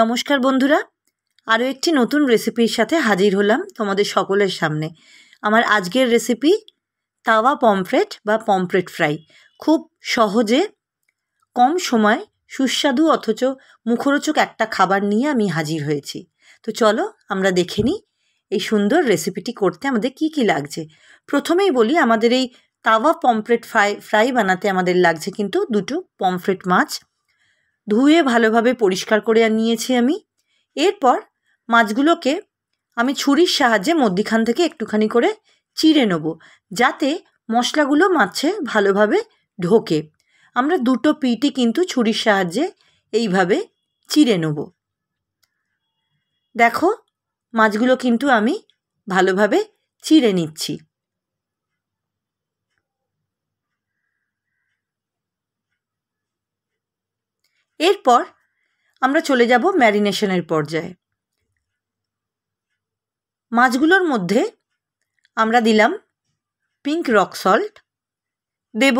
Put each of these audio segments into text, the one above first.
নমস্কার বন্ধুরা আরও একটি নতুন রেসিপির সাথে হাজির হলাম তোমাদের সকলের সামনে আমার আজকের রেসিপি তাওয়া পমফ্রেট বা পমফ্রেট ফ্রাই খুব সহজে কম সময় সুস্বাদু অথচ মুখরোচক একটা খাবার নিয়ে আমি হাজির হয়েছি তো চলো আমরা দেখে নিই এই সুন্দর রেসিপিটি করতে আমাদের কি কি লাগছে প্রথমেই বলি আমাদের এই তাওয়া পমফ্রেট ফ্রাই ফ্রাই বানাতে আমাদের লাগছে কিন্তু দুটো পমফ্রেট মাছ ধুয়ে ভালোভাবে পরিষ্কার করে নিয়েছি আমি এরপর মাছগুলোকে আমি ছুরির সাহায্যে মধ্যিখান থেকে একটুখানি করে চিড়ে নেব যাতে মশলাগুলো মাছে ভালোভাবে ঢোকে আমরা দুটো পিটি কিন্তু ছুরির সাহায্যে এইভাবে চিড়ে নেব দেখো মাছগুলো কিন্তু আমি ভালোভাবে চিড়ে নিচ্ছি এরপর আমরা চলে যাব ম্যারিনেশনের পর্যায়ে মাছগুলোর মধ্যে আমরা দিলাম পিঙ্ক রক সল্ট দেব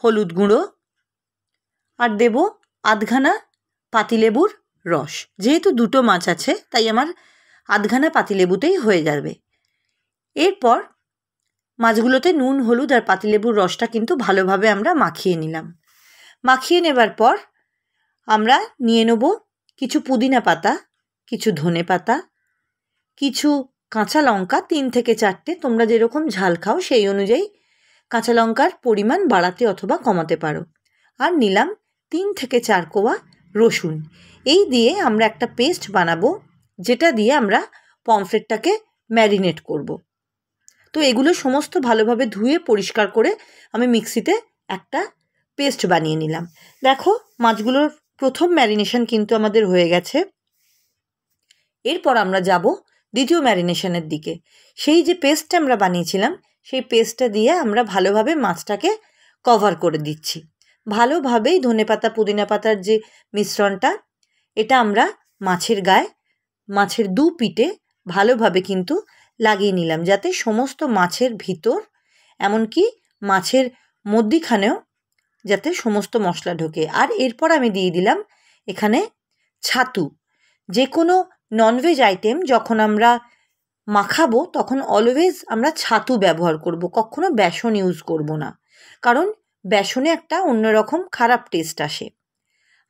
হলুদ গুঁড়ো আর দেব আধখানা পাতিলেবুর রস যেহেতু দুটো মাছ আছে তাই আমার আধখানা পাতিলেবুতেই হয়ে যাবে এরপর মাছগুলোতে নুন হলুদ আর পাতিলেবুর রসটা কিন্তু ভালোভাবে আমরা মাখিয়ে নিলাম মাখিয়ে নেবার পর আমরা নিয়ে নেব কিছু পুদিনা পাতা কিছু ধনে পাতা কিছু কাঁচা লঙ্কা তিন থেকে চারটে তোমরা যেরকম ঝাল খাও সেই অনুযায়ী কাঁচা লঙ্কার পরিমাণ বাড়াতে অথবা কমাতে পারো আর নিলাম তিন থেকে চার কোয়া রসুন এই দিয়ে আমরা একটা পেস্ট বানাবো যেটা দিয়ে আমরা পমফ্রেটটাকে ম্যারিনেট করব। তো এগুলো সমস্ত ভালোভাবে ধুয়ে পরিষ্কার করে আমি মিক্সিতে একটা পেস্ট বানিয়ে নিলাম দেখো মাছগুলোর প্রথম ম্যারিনেশন কিন্তু আমাদের হয়ে গেছে এরপর আমরা যাব দ্বিতীয় ম্যারিনেশনের দিকে সেই যে পেস্টটা আমরা বানিয়েছিলাম সেই পেস্টটা দিয়ে আমরা ভালোভাবে মাছটাকে কভার করে দিচ্ছি ভালোভাবেই ধনে পাতা পুদিনা পাতার যে মিশ্রণটা এটা আমরা মাছের গায়ে মাছের দু পিঠে ভালোভাবে কিন্তু লাগিয়ে নিলাম যাতে সমস্ত মাছের ভিতর এমনকি মাছের মধ্যিখানেও যাতে সমস্ত মশলা ঢোকে আর এরপর আমি দিয়ে দিলাম এখানে ছাতু যে কোনো ননভেজ আইটেম যখন আমরা মাখাবো তখন অলওয়েজ আমরা ছাতু ব্যবহার করব কখনো বেসন ইউজ করব না কারণ বেসনে একটা অন্যরকম খারাপ টেস্ট আসে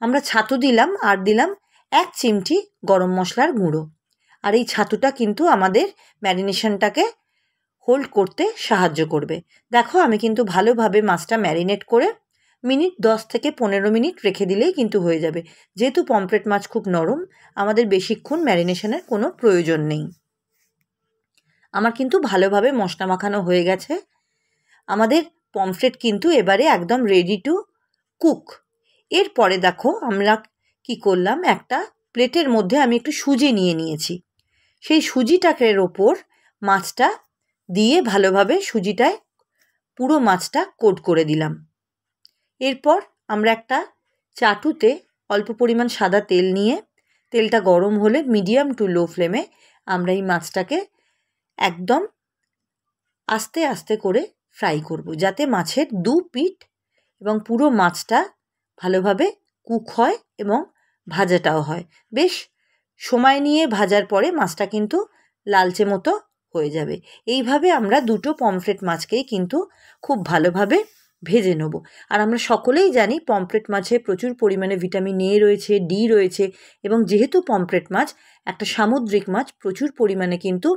আমরা ছাতু দিলাম আর দিলাম এক চিমটি গরম মশলার গুঁড়ো আর এই ছাতুটা কিন্তু আমাদের ম্যারিনেশনটাকে হোল্ড করতে সাহায্য করবে দেখো আমি কিন্তু ভালোভাবে মাছটা ম্যারিনেট করে মিনিট দশ থেকে পনেরো মিনিট রেখে দিলেই কিন্তু হয়ে যাবে যেহেতু পমফ্রেট মাছ খুব নরম আমাদের বেশিক্ষণ ম্যারিনেশনের কোনো প্রয়োজন নেই আমার কিন্তু ভালোভাবে মশলা মাখানো হয়ে গেছে আমাদের পমফ্রেট কিন্তু এবারে একদম রেডি টু কুক এর পরে দেখো আমরা কি করলাম একটা প্লেটের মধ্যে আমি একটু সুজি নিয়ে নিয়েছি সেই সুজিটাকের ওপর মাছটা দিয়ে ভালোভাবে সুজিটায় পুরো মাছটা কোট করে দিলাম এরপর আমরা একটা চাটুতে অল্প পরিমাণ সাদা তেল নিয়ে তেলটা গরম হলে মিডিয়াম টু লো ফ্লেমে আমরা এই মাছটাকে একদম আস্তে আস্তে করে ফ্রাই করব যাতে মাছের দু পিঠ এবং পুরো মাছটা ভালোভাবে কুক হয় এবং ভাজাটাও হয় বেশ সময় নিয়ে ভাজার পরে মাছটা কিন্তু লালচে মতো হয়ে যাবে এইভাবে আমরা দুটো পমফ্রেট মাছকেই কিন্তু খুব ভালোভাবে ভেজে নেব আর আমরা সকলেই জানি পমফ্রেট মাছে প্রচুর পরিমাণে ভিটামিন এ রয়েছে ডি রয়েছে এবং যেহেতু পমফ্রেট মাছ একটা সামুদ্রিক মাছ প্রচুর পরিমাণে কিন্তু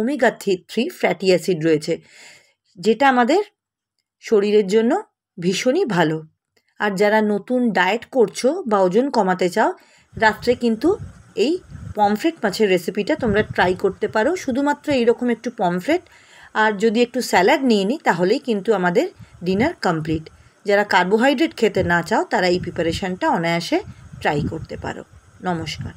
omega three three fatty acid রয়েছে যেটা আমাদের শরীরের জন্য ভীষণই ভালো আর যারা নতুন ডায়েট করছো বা ওজন কমাতে চাও রাত্রে কিন্তু এই পমফ্রেট মাছের রেসিপিটা তোমরা ট্রাই করতে পারো শুধুমাত্র এইরকম একটু পমফ্রেট আর যদি একটু স্যালাড নিয়ে নিই তাহলেই কিন্তু আমাদের ডিনার কমপ্লিট যারা কার্বোহাইড্রেট খেতে না চাও তারা এই প্রিপারেশানটা অনায়াসে ট্রাই করতে পারো নমস্কার